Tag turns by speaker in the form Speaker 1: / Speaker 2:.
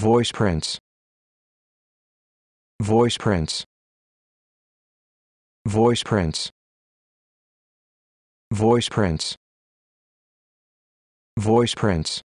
Speaker 1: Voice prints. Voice prints. Voice prints. Voice prints. Voice prints.